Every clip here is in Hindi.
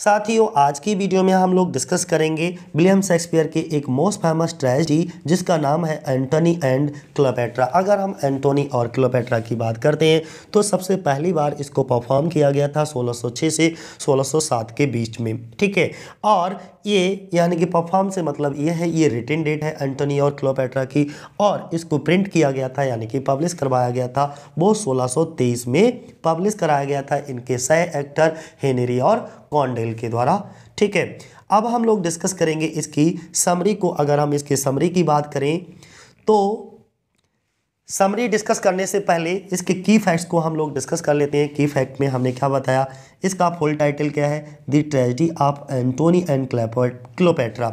साथियों आज की वीडियो में हम लोग डिस्कस करेंगे विलियम शेक्सपियर के एक मोस्ट फेमस ट्रेजिडी जिसका नाम है एंटोनी एंड क्लोपेट्रा अगर हम एंटोनी और क्लोपेट्रा की बात करते हैं तो सबसे पहली बार इसको परफॉर्म किया गया था 1606 से 1607 के बीच में ठीक है और ये यानी कि परफॉर्म से मतलब ये है ये रिटर्न डेट है एंटोनी और क्लोपेट्रा की और इसको प्रिंट किया गया था यानी कि पब्लिश करवाया गया था वो 1623 में पब्लिश कराया गया था इनके सह एक्टर हेनरी और कॉन्डेल के द्वारा ठीक है अब हम लोग डिस्कस करेंगे इसकी समरी को अगर हम इसके समरी की बात करें तो समरी डिस्कस करने से पहले इसके की फैक्ट्स को हम लोग डिस्कस कर लेते हैं की फैक्ट में हमने क्या बताया इसका फुल टाइटल क्या है the tragedy of Antony and Cleopatra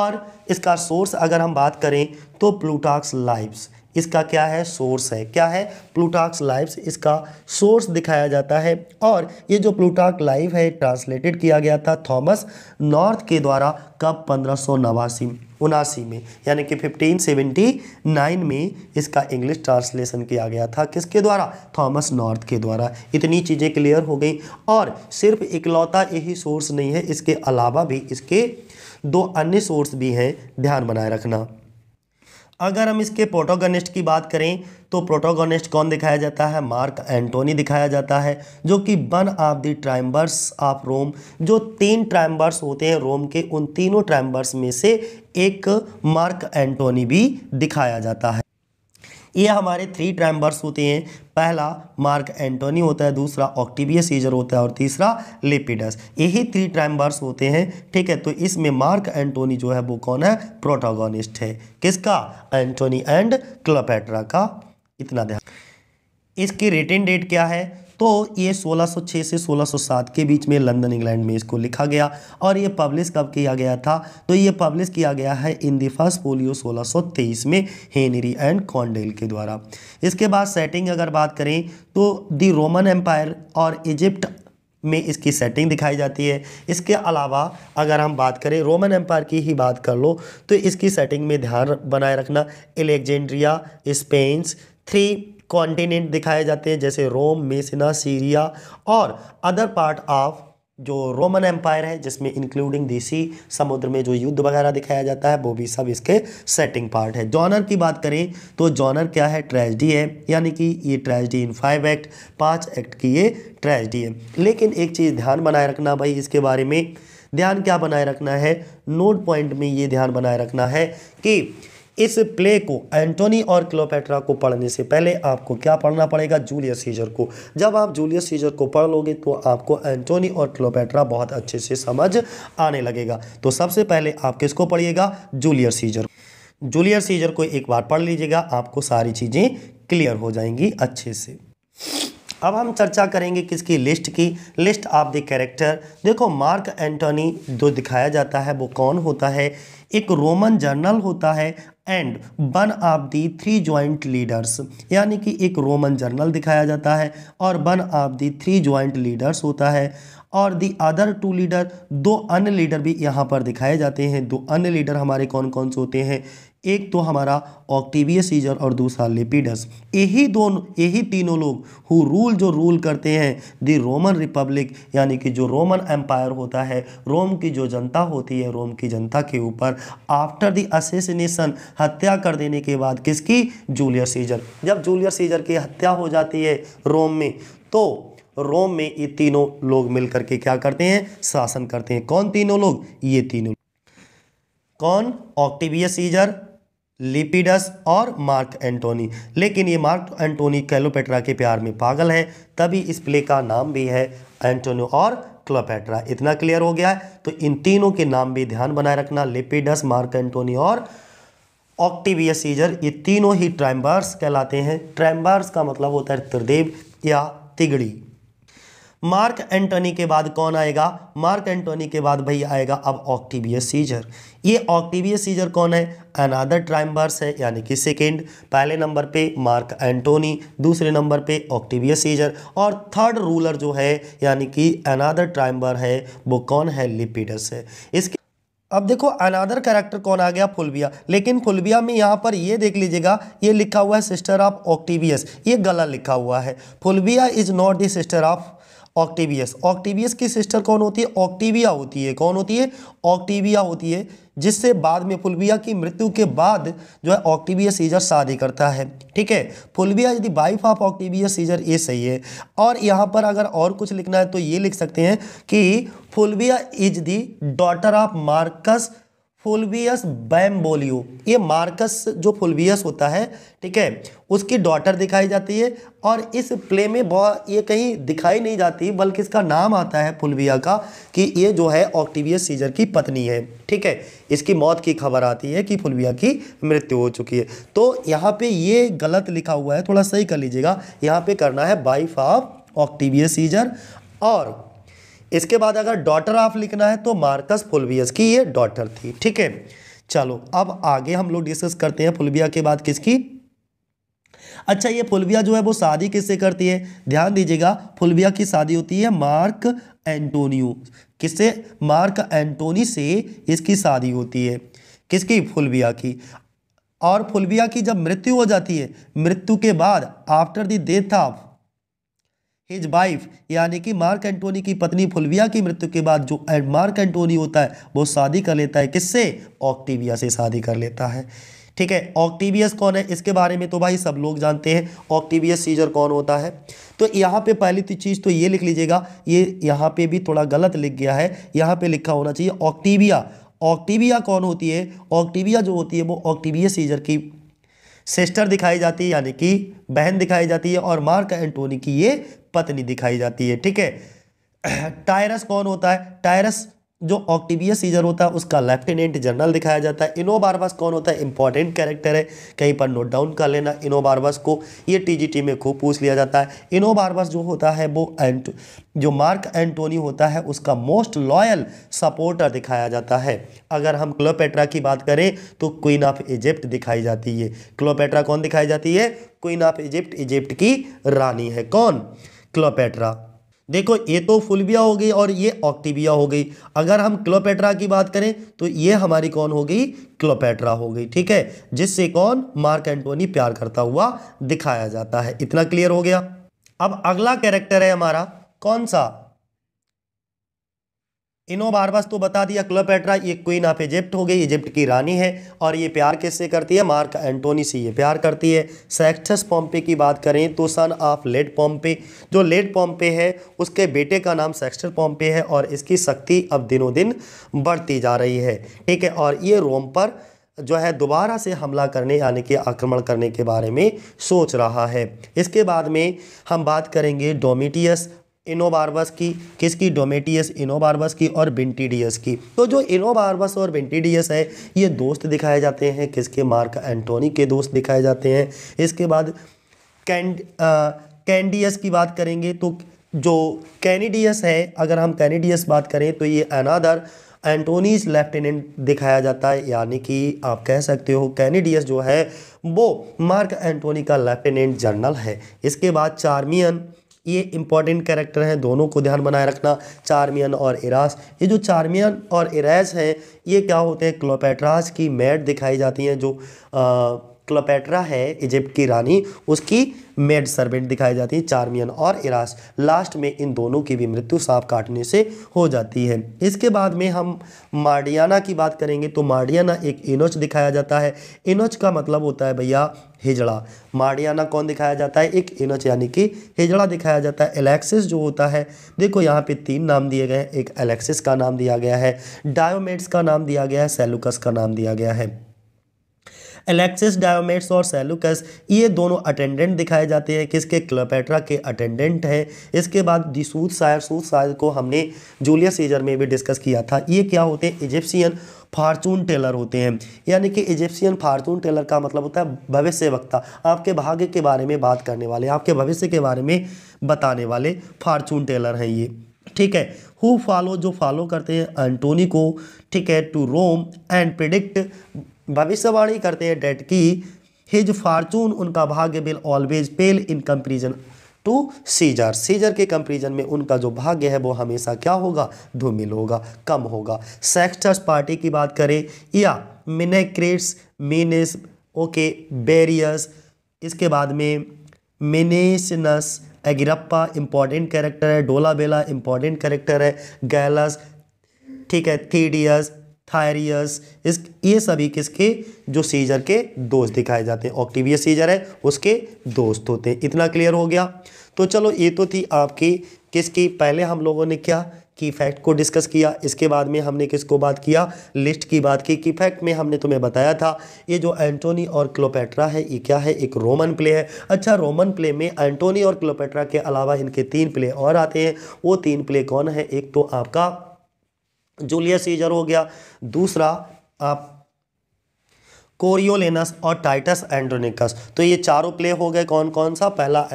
और इसका सोर्स अगर हम बात करें तो प्लूटॉक्स लाइव्स इसका क्या है सोर्स है क्या है प्लूटाक्स लाइव इसका सोर्स दिखाया जाता है और ये जो प्लूटाक लाइव है ट्रांसलेटेड किया गया था थॉमस नॉर्थ के द्वारा कब पंद्रह सौ नवासी उनासी में यानी कि 1579 में इसका इंग्लिश ट्रांसलेशन किया गया था किसके द्वारा थॉमस नॉर्थ के द्वारा इतनी चीज़ें क्लियर हो गई और सिर्फ इकलौता यही सोर्स नहीं है इसके अलावा भी इसके दो अन्य सोर्स भी हैं ध्यान बनाए रखना अगर हम इसके प्रोटोगनिस्ट की बात करें तो प्रोटोगनिस्ट कौन दिखाया जाता है मार्क एंटोनी दिखाया जाता है जो कि one of the triumvirs of Rome जो तीन ट्राइम्बर्स होते हैं रोम के उन तीनों ट्राइम्बर्स में से एक मार्क एंटोनी भी दिखाया जाता है ये हमारे थ्री ट्राइम्बर्स होते हैं पहला मार्क एंटोनी होता है दूसरा ऑक्टिबियस सीजर होता है और तीसरा लेपिडस यही थ्री ट्राइम्बर्स होते हैं ठीक है तो इसमें मार्क एंटोनी जो है वो कौन है प्रोटोगोनिस्ट है किसका एंटोनी एंड क्लोपेट्रा का इतना ध्यान इसकी रिटर्न डेट क्या है तो ये 1606 से 1607 के बीच में लंदन इंग्लैंड में इसको लिखा गया और ये पब्लिश कब किया गया था तो ये पब्लिश किया गया है इन दी फर्स्ट पोलियो 1623 में हेनरी एंड कॉन्डेल के द्वारा इसके बाद सेटिंग अगर बात करें तो द रोमन एम्पायर और इजिप्ट में इसकी सेटिंग दिखाई जाती है इसके अलावा अगर हम बात करें रोमन एम्पायर की ही बात कर लो तो इसकी सेटिंग में ध्यान बनाए रखना एलेक्जेंड्रिया स्पेन्स थ्री कॉन्टिनेंट दिखाए जाते हैं जैसे रोम मेसिना सीरिया और अदर पार्ट ऑफ जो रोमन एम्पायर है जिसमें इंक्लूडिंग देसी समुद्र में जो युद्ध वगैरह दिखाया जाता है वो भी सब इसके सेटिंग पार्ट है जॉनर की बात करें तो जॉनर क्या है ट्रेजडी है यानी कि ये ट्रेजडी इन फाइव एक्ट पांच एक्ट की ये ट्रेजडी है लेकिन एक चीज़ ध्यान बनाए रखना भाई इसके बारे में ध्यान क्या बनाए रखना है नोट पॉइंट में ये ध्यान बनाए रखना है कि इस प्ले को एंटोनी और क्लोपेट्रा को पढ़ने से पहले आपको क्या पढ़ना पड़ेगा जूलियस सीजर को जब आप जूलियस सीजर को पढ़ लोगे तो आपको एंटोनी और क्लोपेट्रा बहुत अच्छे से समझ आने लगेगा तो सबसे पहले आप किसको पढ़िएगा जूलियस सीजर जूलियस सीजर को एक बार पढ़ लीजिएगा आपको सारी चीज़ें क्लियर हो जाएंगी अच्छे से अब हम चर्चा करेंगे किसकी लिस्ट की लिस्ट ऑफ द कैरेक्टर देखो मार्क एंटोनी जो दिखाया जाता है वो कौन होता है एक रोमन जर्नल होता है and one of the three joint leaders यानी कि एक रोमन जर्नल दिखाया जाता है और one of the three joint leaders होता है और दी अदर टू लीडर दो अन्य लीडर भी यहाँ पर दिखाए जाते हैं दो अन्य लीडर हमारे कौन कौन से होते हैं एक तो हमारा ऑक्टिवियस सीजर और दूसरा लिपिडस यही दोनों यही तीनों लोग हु रूल जो रूल करते हैं द रोमन रिपब्लिक यानी कि जो रोमन एम्पायर होता है रोम की जो जनता होती है रोम की जनता के ऊपर आफ्टर द असेसिनेशन हत्या कर देने के बाद किसकी जूलियस सीजर जब जूलियस सीजर की हत्या हो जाती है रोम में तो रोम में ये तीनों लोग मिलकर के क्या करते हैं शासन करते हैं कौन तीनों लोग ये तीनों कौन ऑक्टिवियस सीजर लिपिडस और मार्क एंटोनी लेकिन ये मार्क एंटोनी कैलोपेट्रा के प्यार में पागल है तभी इस प्ले का नाम भी है एंटोनियो और क्लोपेट्रा इतना क्लियर हो गया है तो इन तीनों के नाम भी ध्यान बनाए रखना लिपिडस मार्क एंटोनी और ऑक्टिवियस सीजर ये तीनों ही ट्रैम्बर्स कहलाते हैं ट्रैम्बर्स का मतलब होता है त्रिदेव या तिगड़ी मार्क एंटोनी के बाद कौन आएगा मार्क एंटोनी के बाद भाई आएगा अब ऑक्टिवियस सीजर ये ऑक्टिवियस सीजर कौन है अनादर ट्राइम्बर्स है यानी कि सेकेंड पहले नंबर पे मार्क एंटोनी दूसरे नंबर पे ऑक्टिवियस सीजर और थर्ड रूलर जो है यानी कि अनादर ट्राइम्बर है वो कौन है लिपिडस है इसके अब देखो अनादर कैरेक्टर कौन आ गया फुलबिया लेकिन फुलबिया में यहाँ पर ये देख लीजिएगा ये लिखा हुआ है सिस्टर ऑफ ऑक्टिवियस ये गला लिखा हुआ है Fulvia is not the sister of Octavius Octavius की सिस्टर कौन होती है ऑक्टिविया होती है कौन होती है ऑक्टिविया होती है जिससे बाद में फुलविया की मृत्यु के बाद जो है ऑक्टिबियस सीजर शादी करता है ठीक है फुलविया यदि वाइफ ऑफ ऑक्टिबियस सीजर ये सही है और यहाँ पर अगर और कुछ लिखना है तो ये लिख सकते हैं कि Fulvia is the daughter of Marcus Fulvius Bambalio ये मार्कस जो फुलवियस होता है ठीक है उसकी डॉटर दिखाई जाती है और इस प्ले में बहुत ये कहीं दिखाई नहीं जाती बल्कि इसका नाम आता है फुलविया का कि ये जो है ऑक्टिवियस सीजर की पत्नी है ठीक है इसकी मौत की खबर आती है कि फुलविया की मृत्यु हो चुकी है तो यहाँ पे ये गलत लिखा हुआ है थोड़ा सही कर लीजिएगा यहाँ पे करना है बाइफ ऑफ ऑक्टिवियस सीजर और इसके बाद अगर डॉटर ऑफ लिखना है तो मार्कस फुलवियस की ये डॉटर थी ठीक है चलो अब आगे हम लोग डिस्कस करते हैं फुलविया के बाद किसकी अच्छा ये फुलविया जो है वो शादी किससे करती है ध्यान दीजिएगा फुलविया की शादी होती है मार्क एंटोनियो किससे मार्क एंटोनी से इसकी शादी होती है किसकी फुलविया की और फुलविया की जब मृत्यु हो जाती है मृत्यु के बाद after the death of his wife यानी कि मार्क एंटोनी की पत्नी फुलविया की मृत्यु के बाद जो मार्क एंटोनी होता है वो शादी कर लेता है किससे ऑक्टिविया से शादी कर लेता है ठीक है ऑक्टिवियस कौन है इसके बारे में तो भाई सब लोग जानते हैं ऑक्टिवियस सीजर कौन होता है तो यहाँ पे पहली तो चीज़ तो ये लिख लीजिएगा ये यहाँ पे भी थोड़ा गलत लिख गया है यहाँ पे लिखा होना चाहिए ऑक्टिविया ऑक्टिविया कौन होती है ऑक्टिविया जो होती है वो ऑक्टिवियस सीजर की सिस्टर दिखाई जाती है यानी कि बहन दिखाई जाती है और मार्क एंटोनी की ये पत्नी दिखाई जाती है ठीक है टायरस कौन होता है टायरस जो ऑक्टिवियस सीजर होता है उसका लेफ्टिनेंट जनरल दिखाया जाता है इनो बारबस कौन होता है इंपॉर्टेंट कैरेक्टर है कहीं पर नोट डाउन कर लेना इनो बारबस को ये टीजीटी में खूब पूछ लिया जाता है इनो बारबस जो होता है वो एंट जो मार्क एंटोनी होता है उसका मोस्ट लॉयल सपोर्टर दिखाया जाता है अगर हम क्लोपेट्रा की बात करें तो क्वीन ऑफ इजिप्ट दिखाई जाती है क्लोपेट्रा कौन दिखाई जाती है क्वीन ऑफ इजिप्ट इजिप्ट की रानी है कौन क्लोपेट्रा देखो ये तो फुलबिया हो गई और ये ऑक्टिबिया हो गई अगर हम क्लोपेट्रा की बात करें तो ये हमारी कौन हो गई क्लोपेट्रा हो गई ठीक है जिससे कौन मार्क एंटोनी प्यार करता हुआ दिखाया जाता है इतना क्लियर हो गया अब अगला कैरेक्टर है हमारा कौन सा इनो बारबस तो बता दिया क्लोपेट्रा ये क्वीन ऑफ इजिप्ट हो गई इजिप्ट की रानी है और ये प्यार किससे करती है मार्क एंटोनी से ये प्यार करती है सेक्टस पॉम्पे की बात करें तो सन ऑफ लेड पॉम्पे जो लेड पॉम्पे है उसके बेटे का नाम सेक्स्टर पॉम्पे है और इसकी शक्ति अब दिनों दिन बढ़ती जा रही है ठीक है और ये रोम पर जो है दोबारा से हमला करने यानी कि आक्रमण करने के बारे में सोच रहा है इसके बाद में हम बात करेंगे डोमिटियस इनोबार्बस की किसकी डोमेटियस इनोबार्बस की और बिंटीडियस की तो जो इनोबार्बस और बिंटीडियस है ये दोस्त दिखाए जाते हैं किसके मार्क एंटोनी के दोस्त दिखाए जाते हैं इसके बाद कैंड कैंडियस की बात करेंगे तो जो कैनिडियस है अगर हम कैनिडियस बात करें तो ये अनादर एंटोनीज लेफ्टिनेंट दिखाया जाता है यानी कि आप कह सकते हो कैनिडियस जो है वो मार्क एंटोनी का लेफ्टिनेंट जनरल है इसके बाद चार्मियन ये इंपॉर्टेंट कैरेक्टर हैं दोनों को ध्यान बनाए रखना चारमियन और इरास ये जो चारमियन और इरास हैं ये क्या होते हैं क्लोपेट्रास की मैट दिखाई जाती हैं जो आ, क्लोपेट्रा है इजिप्ट की रानी उसकी मेड सर्वेंट दिखाई जाती है चार्मियन और इरास लास्ट में इन दोनों की भी मृत्यु सांप काटने से हो जाती है इसके बाद में हम मार्डियाना की बात करेंगे तो मार्डियाना एक इनोच दिखाया जाता है इनोच का मतलब होता है भैया हिजड़ा मार्डियाना कौन दिखाया जाता है एक इनोच यानी कि हिजड़ा दिखाया जाता है एलेक्सिस जो होता है देखो यहाँ पे तीन नाम दिए गए हैं एक एलेक्सिस का नाम दिया गया है डायोमेट्स का नाम दिया गया है सेलुकस का नाम दिया गया है एलेक्सिस डायोमेट्स और सेलुकस ये दोनों अटेंडेंट दिखाए जाते हैं किसके क्लोपेट्रा के अटेंडेंट हैं इसके बाद दिसूद सायर सूद सायर को हमने जूलियस सीजर में भी डिस्कस किया था ये क्या होते हैं इजिप्सियन फार्चून टेलर होते हैं यानी कि इजिप्शियन फार्चून टेलर का मतलब होता है भविष्य वक्ता आपके भाग्य के बारे में बात करने वाले आपके भविष्य के बारे में बताने वाले फार्चून टेलर हैं ये ठीक है हु फॉलो जो फॉलो करते हैं एंटोनी को ठीक है टू रोम एंड प्रिडिक्ट भविष्यवाणी करते हैं डेट की हिज फार्चून उनका भाग्य will always pale in comparison to Caesar Caesar के कंपेरिजन में उनका जो भाग्य है वो हमेशा क्या होगा धूमिल होगा कम होगा सेक्टर्स पार्टी की बात करें या मिनेक्रेट्स मीनस ओके बेरियस इसके बाद में मिनेसनस एगिरप्पा इंपॉर्टेंट कैरेक्टर है डोलाबेला इंपॉर्टेंट कैरेक्टर है गैलस ठीक है थीडियस थायरियस इस ये सभी किसके जो सीजर के दोस्त दिखाए जाते हैं ऑक्टिवियस सीजर है उसके दोस्त होते हैं इतना क्लियर हो गया तो चलो ये तो थी आपकी किसकी पहले हम लोगों ने क्या की फैक्ट को डिस्कस किया इसके बाद में हमने किसको बात किया लिस्ट की बात की कि फैक्ट में हमने तुम्हें बताया था ये जो एंटोनी और क्लोपेट्रा है ये क्या है एक रोमन प्ले है अच्छा रोमन प्ले में एंटोनी और क्लोपेट्रा के अलावा इनके तीन प्ले और आते हैं वो तीन प्ले कौन है एक तो आपका जूलियस सीजर हो गया दूसरा आप कोरियोलेनस और टाइटस एंड्रोनिकस तो ये चारों प्ले हो गए कौन कौन सा पहला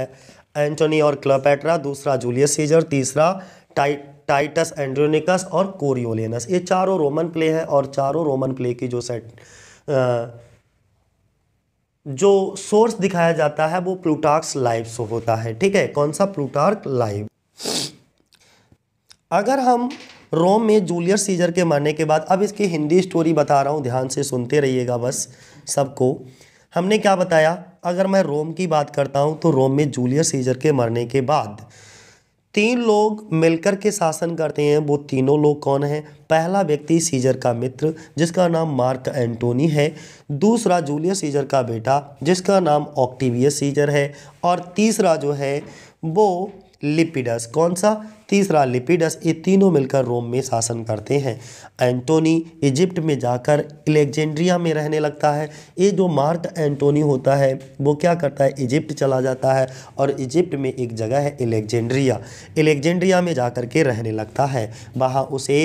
एंटोनी और क्लोपेट्रा दूसरा जूलियस सीजर तीसरा टाइ टाइटस एंड्रोनिकस और कोरियोलेनस ये चारों रोमन प्ले हैं और चारों रोमन प्ले की जो सेट जो सोर्स दिखाया जाता है वो प्लूटार्क्स लाइव से होता है ठीक है कौन सा प्लूटार्क लाइव अगर हम रोम में जूलियस सीजर के मरने के बाद अब इसकी हिंदी स्टोरी बता रहा हूँ ध्यान से सुनते रहिएगा बस सबको हमने क्या बताया अगर मैं रोम की बात करता हूँ तो रोम में जूलियस सीजर के मरने के बाद तीन लोग मिलकर के शासन करते हैं वो तीनों लोग कौन हैं पहला व्यक्ति सीजर का मित्र जिसका नाम मार्क एंटोनी है दूसरा जूलियस सीजर का बेटा जिसका नाम ऑक्टिवियस सीजर है और तीसरा जो है वो लिपिडस कौन सा तीसरा लिपिडस ये तीनों मिलकर रोम में शासन करते हैं एंटोनी इजिप्ट में जाकर एलेक्जेंड्रिया में रहने लगता है ये जो मार्क एंटोनी होता है वो क्या करता है इजिप्ट चला जाता है और इजिप्ट में एक जगह है एलेक्जेंड्रिया एलेक्जेंड्रिया में जाकर के रहने लगता है वहाँ उसे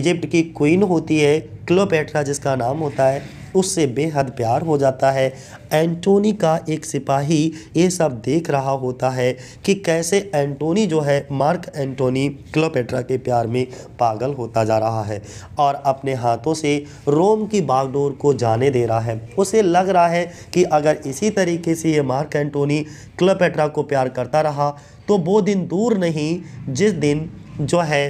इजिप्ट की क्वीन होती है क्लोपेट्रा जिसका नाम होता है उससे बेहद प्यार हो जाता है एंटोनी का एक सिपाही ये सब देख रहा होता है कि कैसे एंटोनी जो है मार्क एंटोनी एंटोनी क्लोपेट्रा के प्यार में पागल होता जा रहा है और अपने हाथों से रोम की बागडोर को जाने दे रहा है उसे लग रहा है कि अगर इसी तरीके से ये मार्क एंटोनी क्लोपेट्रा को प्यार करता रहा तो वो दिन दूर नहीं जिस दिन जो है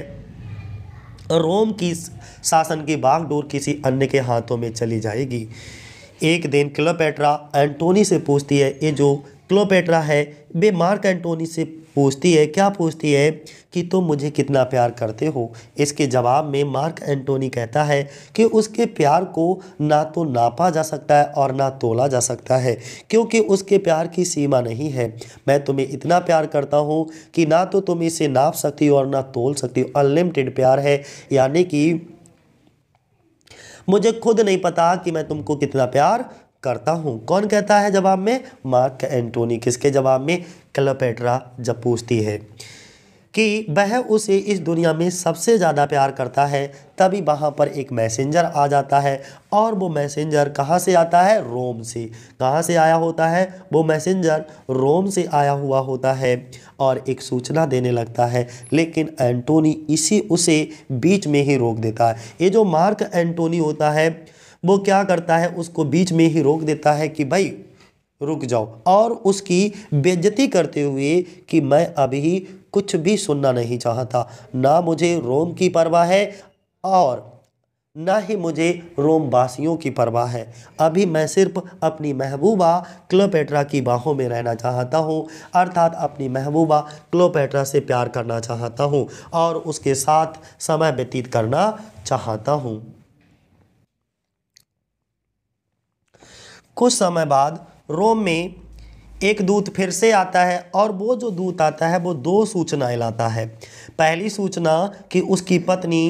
रोम की शासन की बागडोर किसी अन्य के हाथों में चली जाएगी एक दिन क्लोपेट्रा एंटोनी से पूछती है ये जो क्लोपेट्रा है वे मार्क एंटोनी से पूछती है क्या पूछती है कि तुम तो मुझे कितना प्यार करते हो इसके जवाब में मार्क एंटोनी कहता है कि उसके प्यार को ना तो नापा जा सकता है और ना तोला जा सकता है क्योंकि उसके प्यार की सीमा नहीं है मैं तुम्हें इतना प्यार करता हूँ कि ना तो तुम इसे नाप सकती हो और ना तोल सकती हो अनलिमिटेड प्यार है यानी कि मुझे खुद नहीं पता कि मैं तुमको कितना प्यार करता हूँ कौन कहता है जवाब में मार्क एंटोनी किसके जवाब में क्लपेट्रा जब पूछती है कि वह उसे इस दुनिया में सबसे ज़्यादा प्यार करता है तभी वहाँ पर एक मैसेंजर आ जाता है और वो मैसेंजर कहाँ से आता है रोम से कहाँ से आया होता है वो मैसेंजर रोम से आया हुआ होता है और एक सूचना देने लगता है लेकिन एंटोनी इसी उसे बीच में ही रोक देता है ये जो मार्क एंटोनी होता है वो क्या करता है उसको बीच में ही रोक देता है कि भाई रुक जाओ और उसकी बेज्जती करते हुए कि मैं अभी कुछ भी सुनना नहीं चाहता ना मुझे रोम की परवाह है और ना ही मुझे रोम वासियों की परवाह है अभी मैं सिर्फ अपनी महबूबा क्लोपेट्रा की बाहों में रहना चाहता हूँ अर्थात अपनी महबूबा क्लोपेट्रा से प्यार करना चाहता हूँ और उसके साथ समय व्यतीत करना चाहता हूँ कुछ समय बाद रोम में एक दूत फिर से आता है और वो जो दूत आता है वो दो सूचनाएं लाता है पहली सूचना कि उसकी पत्नी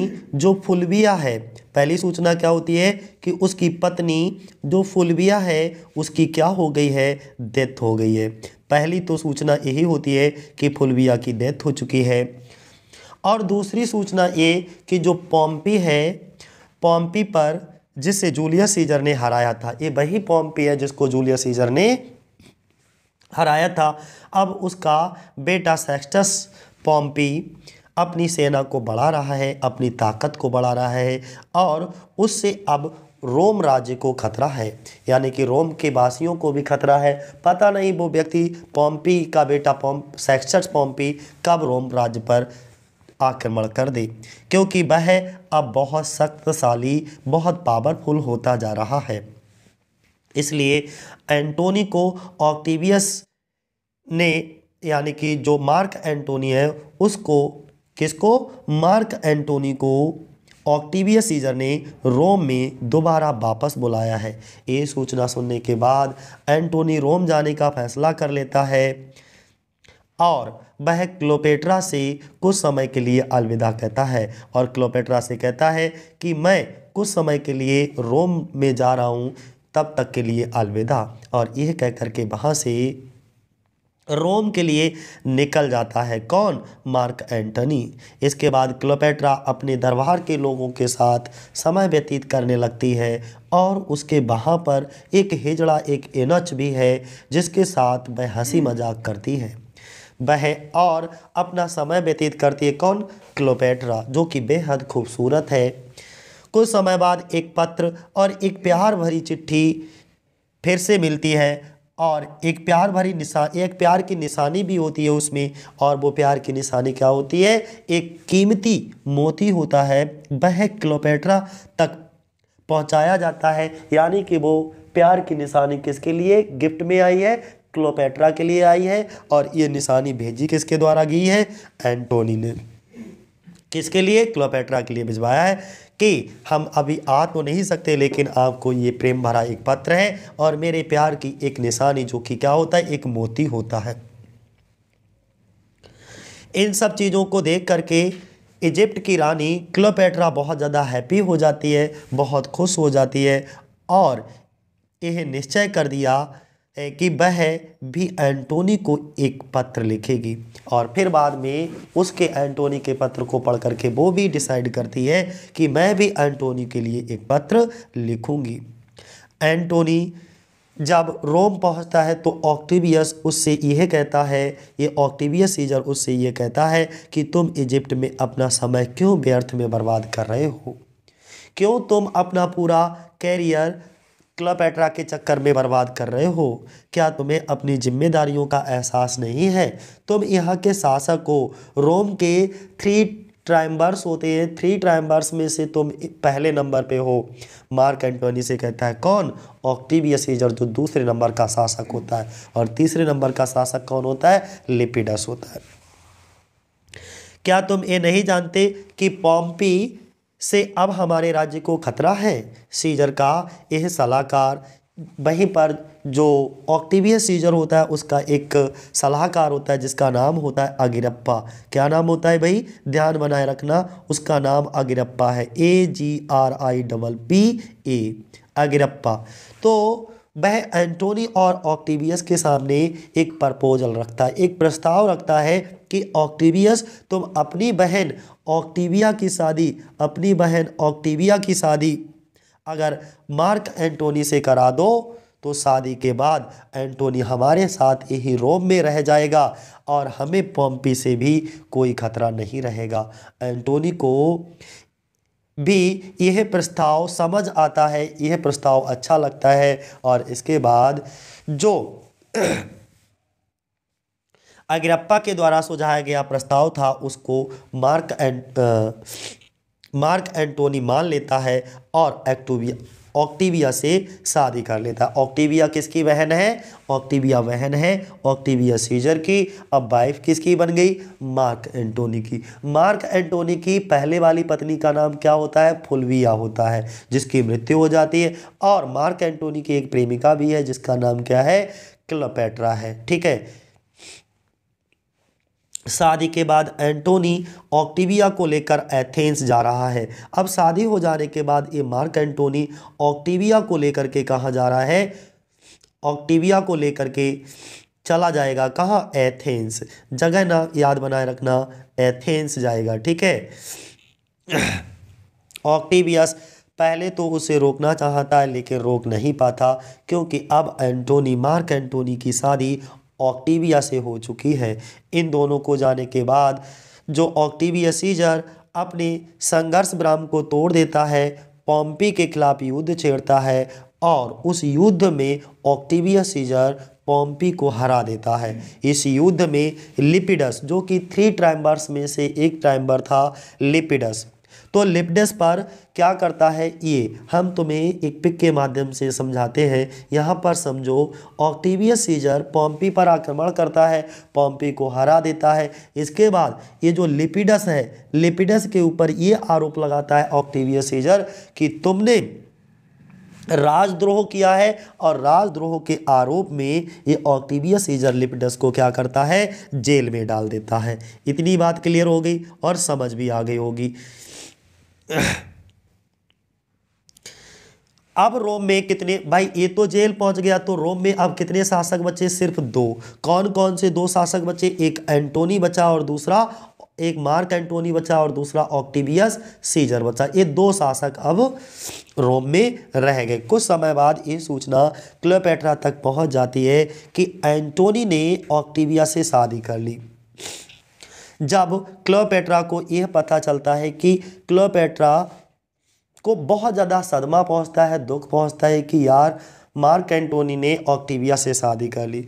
जो फुलविया है पहली सूचना क्या होती है कि उसकी पत्नी जो फुलविया है उसकी क्या हो गई है डेथ हो गई है पहली तो सूचना यही होती है कि फुलविया की डेथ हो चुकी है और दूसरी सूचना ये कि जो पॉम्पी है पॉम्पी पर जिसे जूलियस सीजर ने हराया था ये वही पॉम्पी है जिसको जूलियस सीजर ने हराया था अब उसका बेटा सेक्स्टस पॉम्पी अपनी सेना को बढ़ा रहा है अपनी ताकत को बढ़ा रहा है और उससे अब रोम राज्य को खतरा है यानी कि रोम के वासियों को भी खतरा है पता नहीं वो व्यक्ति पॉम्पी का बेटा पॉम्प सेक्सटस पॉम्पी कब रोम राज्य पर आक्रमण कर दे क्योंकि वह अब बहुत शक्तिशाली बहुत पावरफुल होता जा रहा है इसलिए एंटोनी को ऑक्टिवियस ने यानी कि जो मार्क एंटोनी है उसको किसको मार्क एंटोनी को ऑक्टिवियस सीजर ने रोम में दोबारा वापस बुलाया है ये सूचना सुनने के बाद एंटोनी रोम जाने का फैसला कर लेता है और वह क्लोपेट्रा से कुछ समय के लिए अलविदा कहता है और क्लोपेट्रा से कहता है कि मैं कुछ समय के लिए रोम में जा रहा हूँ तब तक के लिए अलविदा और यह कह कर के वहाँ से रोम के लिए निकल जाता है कौन मार्क एंटनी इसके बाद क्लोपेट्रा अपने दरबार के लोगों के साथ समय व्यतीत करने लगती है और उसके वहाँ पर एक हिजड़ा एक एनच भी है जिसके साथ वह हंसी मजाक करती है बहे और अपना समय व्यतीत करती है कौन क्लोपेट्रा जो कि बेहद खूबसूरत है कुछ समय बाद एक पत्र और एक प्यार भरी चिट्ठी फिर से मिलती है और एक प्यार भरी निशान एक प्यार की निशानी भी होती है उसमें और वो प्यार की निशानी क्या होती है एक कीमती मोती होता है वह क्लोपेट्रा तक पहुंचाया जाता है यानी कि वो प्यार की निशानी किसके लिए गिफ्ट में आई है क्लोपेट्रा के लिए आई है और ये निशानी भेजी किसके द्वारा गई है एंटोनी ने किसके लिए क्लोपेट्रा के लिए भिजवाया है कि हम अभी आ तो नहीं सकते लेकिन आपको ये प्रेम भरा एक पत्र है और मेरे प्यार की एक निशानी जो कि क्या होता है एक मोती होता है इन सब चीज़ों को देख करके इजिप्ट की रानी क्लोपेट्रा बहुत ज़्यादा हैप्पी हो जाती है बहुत खुश हो जाती है और यह निश्चय कर दिया कि वह भी एंटोनी को एक पत्र लिखेगी और फिर बाद में उसके एंटोनी के पत्र को पढ़ करके वो भी डिसाइड करती है कि मैं भी एंटोनी के लिए एक पत्र लिखूंगी एंटोनी जब रोम पहुंचता है तो ऑक्टिवियस उससे यह कहता है ये ऑक्टिवियस सीजर उससे ये कहता है कि तुम इजिप्ट में अपना समय क्यों व्यर्थ में बर्बाद कर रहे हो क्यों तुम अपना पूरा कैरियर क्लब एट्रा के चक्कर में बर्बाद कर रहे हो क्या तुम्हें अपनी जिम्मेदारियों का एहसास नहीं है तुम यहाँ के शासक हो रोम के थ्री ट्राइम्बर्स होते हैं थ्री ट्राइम्बर्स में से तुम पहले नंबर पे हो मार्क एंटोनी से कहता है कौन ऑक्टिवियस सीजर जो दूसरे नंबर का शासक होता है और तीसरे नंबर का शासक कौन होता है लिपिडस होता है क्या तुम ये नहीं जानते कि पॉम्पी से अब हमारे राज्य को खतरा है सीजर का यह सलाहकार वहीं पर जो ऑक्टिवियस सीजर होता है उसका एक सलाहकार होता है जिसका नाम होता है अगिरप्पा क्या नाम होता है भाई ध्यान बनाए रखना उसका नाम अगिरप्पा है A G R I double P A Agrippa तो वह एंटोनी और ऑक्टिवियस के सामने एक प्रपोजल रखता है एक प्रस्ताव रखता है कि ऑक्टिवियस तुम अपनी बहन ऑक्टिविया की शादी अपनी बहन ऑक्टिविया की शादी अगर मार्क एंटोनी से करा दो तो शादी के बाद एंटोनी हमारे साथ यही रोम में रह जाएगा और हमें पॉम्पी से भी कोई खतरा नहीं रहेगा एंटोनी को भी यह प्रस्ताव समझ आता है यह प्रस्ताव अच्छा लगता है और इसके बाद जो अगरप्पा के द्वारा सुझाया गया प्रस्ताव था उसको मार्क एंड मार्क एंटोनी मान लेता है और एक्टोविया ऑक्टिविया से शादी कर लेता है ऑक्टिविया किसकी बहन है ऑक्टिविया बहन है ऑक्टिविया सीजर की अब वाइफ किसकी बन गई मार्क एंटोनी की मार्क एंटोनी की पहले वाली पत्नी का नाम क्या होता है फुलविया होता है जिसकी मृत्यु हो जाती है और मार्क एंटोनी की एक प्रेमिका भी है जिसका नाम क्या है क्लोपेट्रा है ठीक है शादी के बाद एंटोनी ऑक्टिविया को लेकर एथेंस जा रहा है अब शादी हो जाने के बाद ये मार्क एंटोनी ऑक्टिविया को लेकर के कहाँ जा रहा है ऑक्टिविया को लेकर के चला जाएगा कहाँ एथेंस जगह ना याद बनाए रखना एथेंस जाएगा ठीक है ऑक्टिवियस पहले तो उसे रोकना चाहता है लेकिन रोक नहीं पाता क्योंकि अब एंटोनी मार्क एंटोनी की शादी ऑक्टिविया से हो चुकी है इन दोनों को जाने के बाद जो ऑक्टिविया सीजर अपने संघर्ष ब्राह्म को तोड़ देता है पॉम्पी के खिलाफ युद्ध छेड़ता है और उस युद्ध में ऑक्टिविया सीजर पॉम्पी को हरा देता है इस युद्ध में लिपिडस जो कि थ्री ट्राइम्बर्स में से एक ट्राइम्बर था लिपिडस तो लिपडेस पर क्या करता है ये हम तुम्हें एक पिक के माध्यम से समझाते हैं यहाँ पर समझो ऑक्टिवियस सीजर पॉम्पी पर आक्रमण करता है पॉम्पी को हरा देता है इसके बाद ये जो लिपिडस है लिपिडस के ऊपर ये आरोप लगाता है ऑक्टिवियस सीजर कि तुमने राजद्रोह किया है और राजद्रोह के आरोप में ये ऑक्टिवियस सीजर लिपिडस को क्या करता है जेल में डाल देता है इतनी बात क्लियर हो गई और समझ भी आ गई होगी अब रोम में कितने भाई ये तो जेल पहुंच गया तो रोम में अब कितने शासक बचे सिर्फ दो कौन कौन से दो शासक बचे एक एंटोनी बचा और दूसरा एक मार्क एंटोनी बचा और दूसरा ऑक्टिबियस सीजर बचा ये दो शासक अब रोम में रह गए कुछ समय बाद ये सूचना क्लोपेट्रा तक पहुंच जाती है कि एंटोनी ने ऑक्टिबिया से शादी कर ली जब क्लोपेट्रा को यह पता चलता है कि क्लोपेट्रा को बहुत ज़्यादा सदमा पहुंचता है दुख पहुंचता है कि यार मार्क एंटोनी ने ऑक्टिविया से शादी कर ली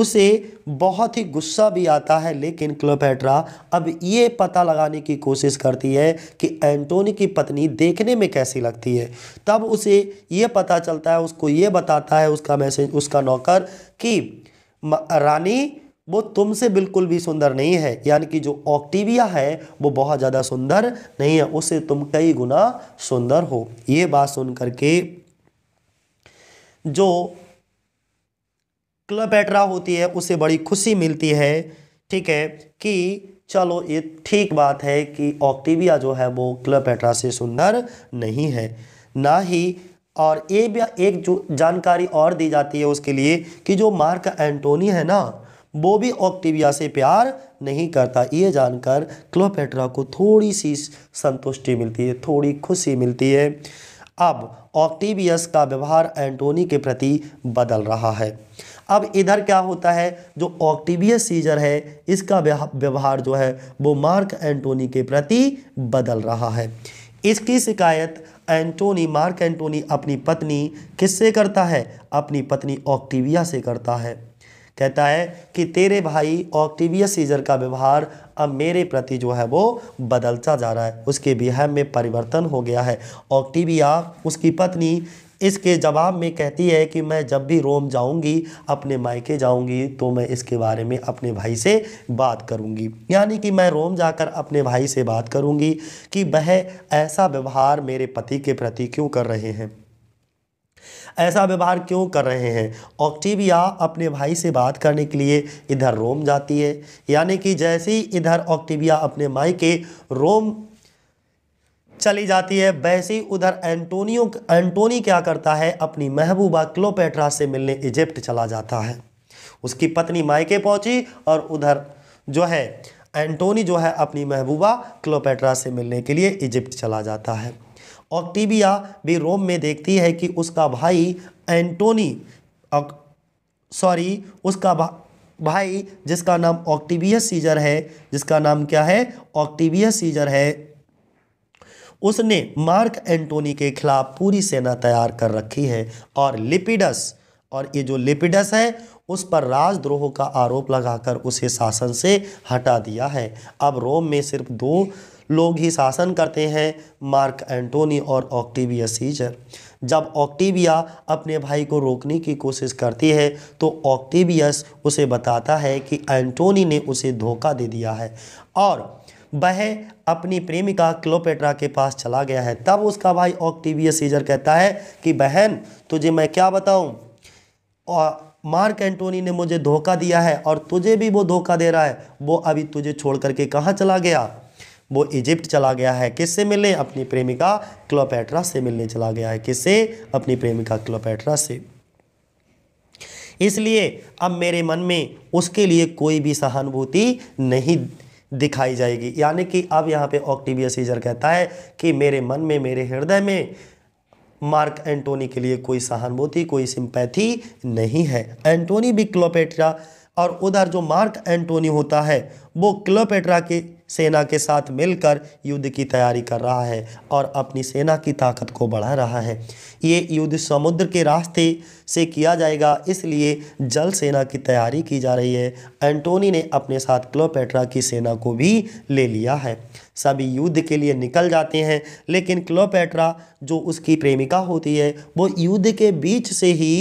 उसे बहुत ही गुस्सा भी आता है लेकिन क्लोपेट्रा अब ये पता लगाने की कोशिश करती है कि एंटोनी की पत्नी देखने में कैसी लगती है तब उसे ये पता चलता है उसको ये बताता है उसका मैसेज उसका नौकर कि रानी वो तुमसे बिल्कुल भी सुंदर नहीं है यानी कि जो ऑक्टिविया है वो बहुत ज़्यादा सुंदर नहीं है उससे तुम कई गुना सुंदर हो ये बात सुन करके जो क्लोपेट्रा होती है उसे बड़ी खुशी मिलती है ठीक है कि चलो ये ठीक बात है कि ऑक्टिविया जो है वो क्लोपेट्रा से सुंदर नहीं है ना ही और ये भी एक जो जानकारी और दी जाती है उसके लिए कि जो मार्क एंटोनी है ना वो भी ऑक्टिविया से प्यार नहीं करता ये जानकर क्लोपेट्रा को थोड़ी सी संतुष्टि मिलती है थोड़ी खुशी मिलती है अब ऑक्टिवियस का व्यवहार एंटोनी के प्रति बदल रहा है अब इधर क्या होता है जो ऑक्टिवियस सीजर है इसका व्यवहार जो है वो मार्क एंटोनी के प्रति बदल रहा है इसकी शिकायत एंटोनी मार्क एंटोनी अपनी पत्नी किससे करता है अपनी पत्नी ऑक्टिविया से करता है कहता है कि तेरे भाई ऑक्टिवियस सीजर का व्यवहार अब मेरे प्रति जो है वो बदलता जा रहा है उसके बिहार में परिवर्तन हो गया है ऑक्टिविया उसकी पत्नी इसके जवाब में कहती है कि मैं जब भी रोम जाऊंगी अपने मायके जाऊंगी तो मैं इसके बारे में अपने भाई से बात करूंगी यानी कि मैं रोम जाकर अपने भाई से बात करूंगी कि वह ऐसा व्यवहार मेरे पति के प्रति क्यों कर रहे हैं ऐसा व्यवहार क्यों कर रहे हैं ऑक्टिविया अपने भाई से बात करने के लिए इधर रोम जाती है यानी कि जैसे ही इधर ऑक्टिविया अपने माई के रोम चली जाती है वैसे ही उधर एंटोनियो एंटोनी क्या करता है अपनी महबूबा क्लोपेट्रा से मिलने इजिप्ट चला जाता है उसकी पत्नी मायके पहुंची और उधर जो है एंटोनी जो है अपनी महबूबा क्लोपेट्रा से मिलने के लिए इजिप्ट चला जाता है ऑक्टिविया भी रोम में देखती है कि उसका भाई एंटोनी सॉरी उसका भा, भाई जिसका नाम ऑक्टिवियस सीजर है जिसका नाम क्या है ऑक्टिवियस सीजर है उसने मार्क एंटोनी के खिलाफ पूरी सेना तैयार कर रखी है और लिपिडस और ये जो लिपिडस है उस पर राजद्रोह का आरोप लगाकर उसे शासन से हटा दिया है अब रोम में सिर्फ दो लोग ही शासन करते हैं मार्क एंटोनी और ऑक्टिविया सीजर जब ऑक्टिविया अपने भाई को रोकने की कोशिश करती है तो ऑक्टिवियस उसे बताता है कि एंटोनी ने उसे धोखा दे दिया है और वह अपनी प्रेमिका क्लोपेट्रा के पास चला गया है तब उसका भाई ऑक्टिवियस सीजर कहता है कि बहन तुझे मैं क्या बताऊँ और मार्क एंटोनी ने मुझे धोखा दिया है और तुझे भी वो धोखा दे रहा है वो अभी तुझे छोड़ करके कहाँ चला गया वो इजिप्ट चला गया है किससे मिलने अपनी प्रेमिका क्लोपैट्रा से मिलने चला गया है किससे अपनी प्रेमिका क्लोपैट्रा से इसलिए अब मेरे मन में उसके लिए कोई भी सहानुभूति नहीं दिखाई जाएगी यानी कि अब यहाँ पे ऑक्टिविया सीजर कहता है कि मेरे मन में मेरे हृदय में मार्क एंटोनी के लिए कोई सहानुभूति कोई सिंपैथी नहीं है एंटोनी भी क्लोपेट्रा और उधर जो मार्क एंटोनी होता है वो क्लोपेट्रा के सेना के साथ मिलकर युद्ध की तैयारी कर रहा है और अपनी सेना की ताकत को बढ़ा रहा है ये युद्ध समुद्र के रास्ते से किया जाएगा इसलिए जल सेना की तैयारी की जा रही है एंटोनी ने अपने साथ क्लोपेट्रा की सेना को भी ले लिया है सभी युद्ध के लिए निकल जाते हैं लेकिन क्लोपेट्रा जो उसकी प्रेमिका होती है वो युद्ध के बीच से ही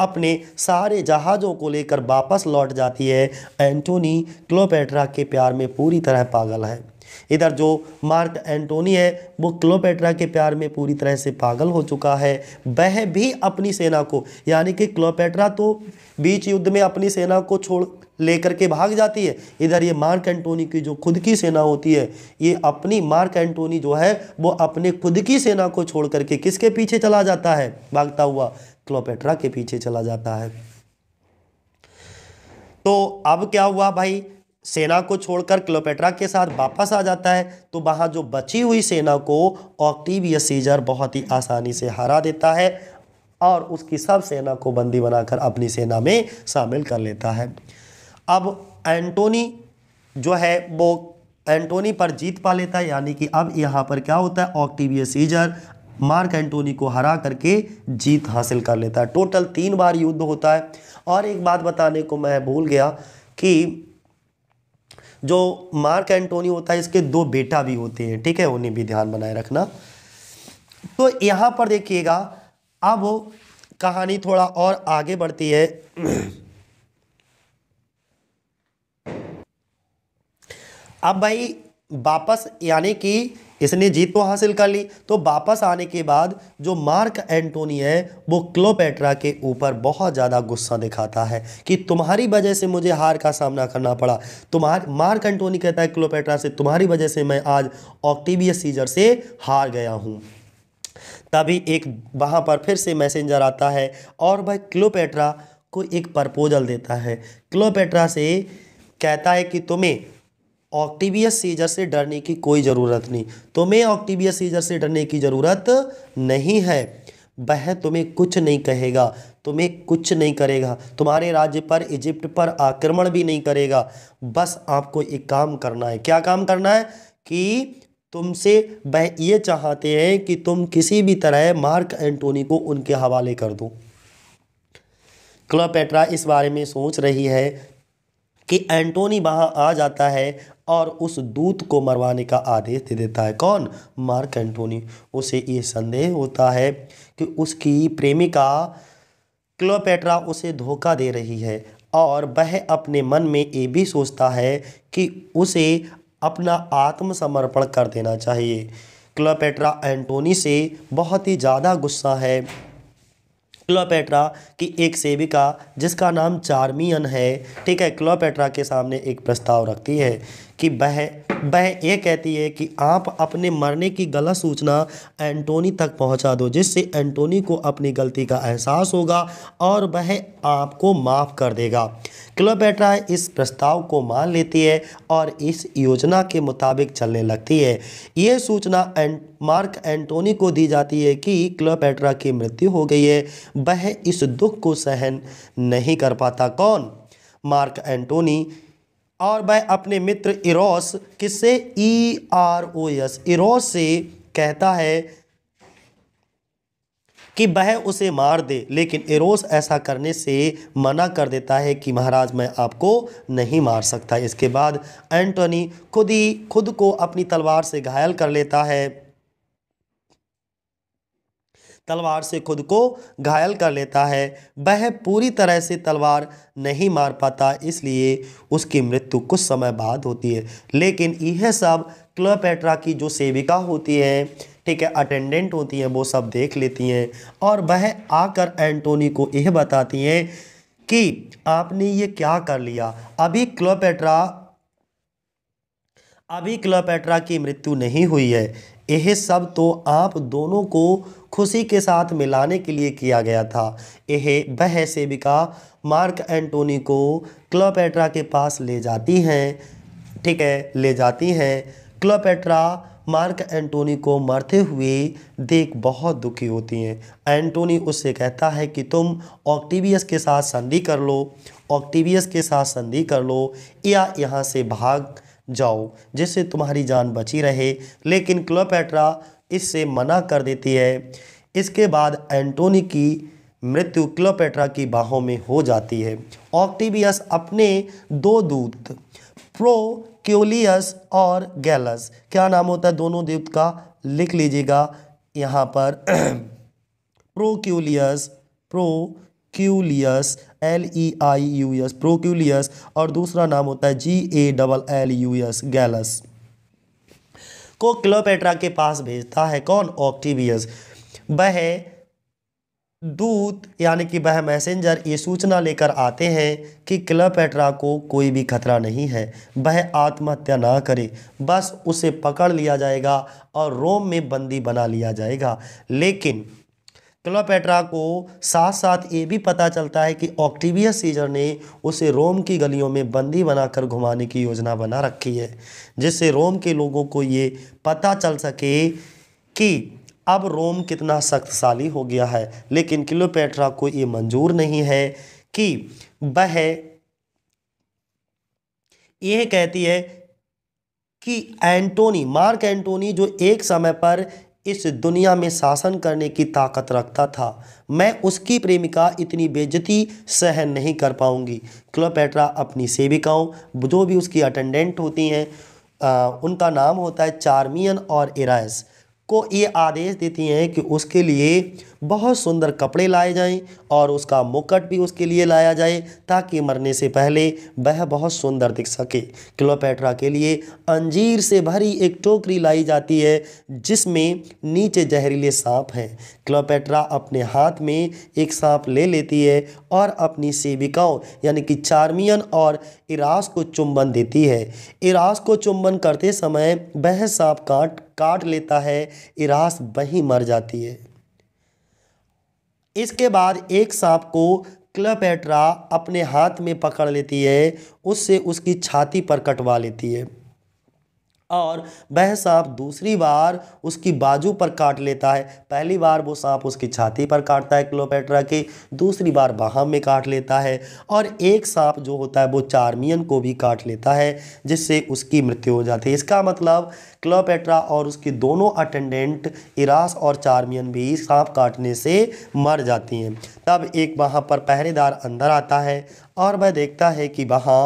अपने सारे जहाज़ों को लेकर वापस लौट जाती है एंटोनी क्लोपेट्रा के प्यार में पूरी तरह पागल है इधर जो मार्क एंटोनी है वो क्लोपेट्रा के प्यार में पूरी तरह से पागल हो चुका है वह भी अपनी सेना को यानी कि क्लोपेट्रा तो बीच युद्ध में अपनी सेना को छोड़ लेकर के भाग जाती है इधर ये मार्क एंटोनी की जो खुद की सेना होती है ये अपनी मार्क एंटोनी जो है वो अपने खुद की सेना को छोड़ करके किसके पीछे चला जाता है भागता हुआ क्लोपेट्रा के पीछे चला जाता है तो अब क्या हुआ भाई सेना को छोड़कर क्लोपेट्रा के साथ वापस आ जाता है तो वहां जो बची हुई सेना को ऑक्टिवियस सीजर बहुत ही आसानी से हरा देता है और उसकी सब सेना को बंदी बनाकर अपनी सेना में शामिल कर लेता है अब एंटोनी जो है वो एंटोनी पर जीत पा लेता है यानी कि अब यहाँ पर क्या होता है ऑक्टिवियस सीजर मार्क एंटोनी को हरा करके जीत हासिल कर लेता है टोटल तीन बार युद्ध होता है और एक बात बताने को मैं भूल गया कि जो मार्क एंटोनी होता है इसके दो बेटा भी होते हैं ठीक है उन्हें भी ध्यान बनाए रखना तो यहाँ पर देखिएगा अब कहानी थोड़ा और आगे बढ़ती है अब भाई वापस यानी कि इसने जीत तो हासिल कर ली तो वापस आने के बाद जो मार्क एंटोनी है वो क्लोपेट्रा के ऊपर बहुत ज़्यादा गुस्सा दिखाता है कि तुम्हारी वजह से मुझे हार का सामना करना पड़ा तुम्हार मार्क एंटोनी कहता है क्लोपेट्रा से तुम्हारी वजह से मैं आज ऑक्टिवियस सीजर से हार गया हूँ तभी एक वहाँ पर फिर से मैसेंजर आता है और वह क्लोपेट्रा को एक प्रपोजल देता है क्लोपेट्रा से कहता है कि तुम्हें ऑक्टिबियस सीजर से डरने की कोई ज़रूरत नहीं तुम्हें ऑक्टिबियस सीजर से डरने की ज़रूरत नहीं है वह तुम्हें कुछ नहीं कहेगा तुम्हें कुछ नहीं करेगा तुम्हारे राज्य पर इजिप्ट पर आक्रमण भी नहीं करेगा बस आपको एक काम करना है क्या काम करना है कि तुमसे वह ये चाहते हैं कि तुम किसी भी तरह मार्क एंटोनी को उनके हवाले कर दो क्लोपेट्रा इस बारे में सोच रही है कि एंटोनी वहाँ आ जाता है और उस दूत को मरवाने का आदेश दे देता है कौन मार्क एंटोनी उसे ये संदेह होता है कि उसकी प्रेमिका क्लोपेट्रा उसे धोखा दे रही है और वह अपने मन में ये भी सोचता है कि उसे अपना आत्मसमर्पण कर देना चाहिए क्लोपेट्रा एंटोनी से बहुत ही ज़्यादा गुस्सा है क्लोपेट्रा की एक सेविका जिसका नाम चार्मियन है ठीक है क्लोपेट्रा के सामने एक प्रस्ताव रखती है कि वह वह ये कहती है कि आप अपने मरने की गलत सूचना एंटोनी तक पहुंचा दो जिससे एंटोनी को अपनी गलती का एहसास होगा और वह आपको माफ़ कर देगा क्लोपेट्रा इस प्रस्ताव को मान लेती है और इस योजना के मुताबिक चलने लगती है ये सूचना एं, मार्क एंटोनी को दी जाती है कि क्लोपेट्रा की मृत्यु हो गई है वह इस दुख को सहन नहीं कर पाता कौन मार्क एंटोनी और वह अपने मित्र इरोस किससे E e R O S Eros से कहता है कि वह उसे मार दे लेकिन इरोस ऐसा करने से मना कर देता है कि महाराज मैं आपको नहीं मार सकता इसके बाद एंटोनी खुद ही खुद को अपनी तलवार से घायल कर लेता है तलवार से खुद को घायल कर लेता है वह पूरी तरह से तलवार नहीं मार पाता इसलिए उसकी मृत्यु कुछ समय बाद होती है लेकिन यह सब क्लोपेट्रा की जो सेविका होती है ठीक है अटेंडेंट होती हैं वो सब देख लेती हैं और वह आकर एंटोनी को यह बताती हैं कि आपने ये क्या कर लिया अभी क्लोपेट्रा अभी क्लोपेट्रा की मृत्यु नहीं हुई है यह सब तो आप दोनों को खुशी के साथ मिलाने के लिए किया गया था यह वह सेविका मार्क एंटोनी को क्लोपेट्रा के पास ले जाती हैं ठीक है ले जाती हैं क्लोपेट्रा मार्क एंटोनी को मरते हुए देख बहुत दुखी होती हैं एंटोनी उससे कहता है कि तुम ऑक्टिवियस के साथ संधि कर लो ऑक्टिवियस के साथ संधि कर लो या यहाँ से भाग जाओ जिससे तुम्हारी जान बची रहे लेकिन क्लोपेट्रा इससे मना कर देती है इसके बाद एंटोनी की मृत्यु क्लोपेट्रा की बाहों में हो जाती है ऑक्टिबियस अपने दो दूत प्रो क्योलियस और गैलस क्या नाम होता है दोनों दूत का लिख लीजिएगा यहाँ पर Proculeius Proculeius L E I U S Proculeius और दूसरा नाम होता है G A double L U S Gallus को क्लोपेट्रा के पास भेजता है कौन ऑक्टिवियस वह दूत यानी कि वह मैसेंजर ये सूचना लेकर आते हैं कि क्लोपेट्रा को कोई भी खतरा नहीं है वह आत्महत्या ना करे बस उसे पकड़ लिया जाएगा और रोम में बंदी बना लिया जाएगा लेकिन क्लोपेट्रा को साथ साथ ये भी पता चलता है कि ऑक्टिवियस सीजर ने उसे रोम की गलियों में बंदी बनाकर घुमाने की योजना बना रखी है जिससे रोम के लोगों को ये पता चल सके कि अब रोम कितना शक्तिशाली हो गया है लेकिन क्लोपेट्रा को ये मंजूर नहीं है कि वह यह कहती है कि एंटोनी मार्क एंटोनी जो एक समय पर इस दुनिया में शासन करने की ताकत रखता था मैं उसकी प्रेमिका इतनी बेजती सहन नहीं कर पाऊंगी क्लोपेट्रा अपनी सेविकाओं जो भी उसकी अटेंडेंट होती हैं उनका नाम होता है चार्मियन और इराइस को ये आदेश देती हैं कि उसके लिए बहुत सुंदर कपड़े लाए जाएं और उसका मुकट भी उसके लिए लाया जाए ताकि मरने से पहले वह बहुत सुंदर दिख सके क्लोपेट्रा के लिए अंजीर से भरी एक टोकरी लाई जाती है जिसमें नीचे जहरीले सांप हैं क्लोपेट्रा अपने हाथ में एक सांप ले लेती है और अपनी सेविकाओं यानी कि चार्मियन और इरास को चुंबन देती है इरास को चुंबन करते समय वह सांप काट काट लेता है इरास वहीं मर जाती है इसके बाद एक सांप को क्लपेट्रा अपने हाथ में पकड़ लेती है उससे उसकी छाती पर कटवा लेती है और वह सांप दूसरी बार उसकी बाजू पर काट लेता है पहली बार वो सांप उसकी छाती पर काटता है क्लोपेट्रा की दूसरी बार बाहम में काट लेता है और एक सांप जो होता है वो चारमियन को भी काट लेता है जिससे उसकी मृत्यु हो जाती है इसका मतलब क्लोपेट्रा और उसकी दोनों अटेंडेंट इरास और चारमियन भी सांप काटने से मर जाती हैं तब एक वहाँ पर पहरेदार अंदर आता है और वह देखता है कि वहाँ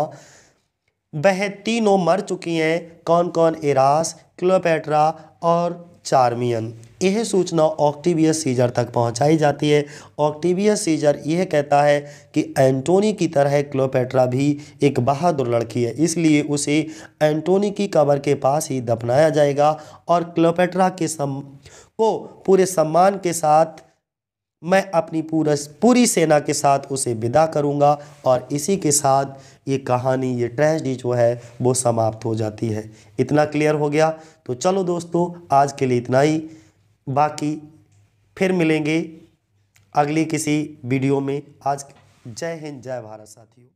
वह तीनों मर चुकी हैं कौन कौन एरास क्लोपेट्रा और चार्मियन यह सूचना ऑक्टिवियस सीजर तक पहुंचाई जाती है ऑक्टिवियस सीजर यह कहता है कि एंटोनी की तरह क्लोपेट्रा भी एक बहादुर लड़की है इसलिए उसे एंटोनी की कबर के पास ही दफनाया जाएगा और क्लोपेट्रा के सम को पूरे सम्मान के साथ मैं अपनी पूरा पूरी सेना के साथ उसे विदा करूंगा और इसी के साथ ये कहानी ये ट्रेजडी जो है वो समाप्त हो जाती है इतना क्लियर हो गया तो चलो दोस्तों आज के लिए इतना ही बाकी फिर मिलेंगे अगली किसी वीडियो में आज जय हिंद जय भारत साथियों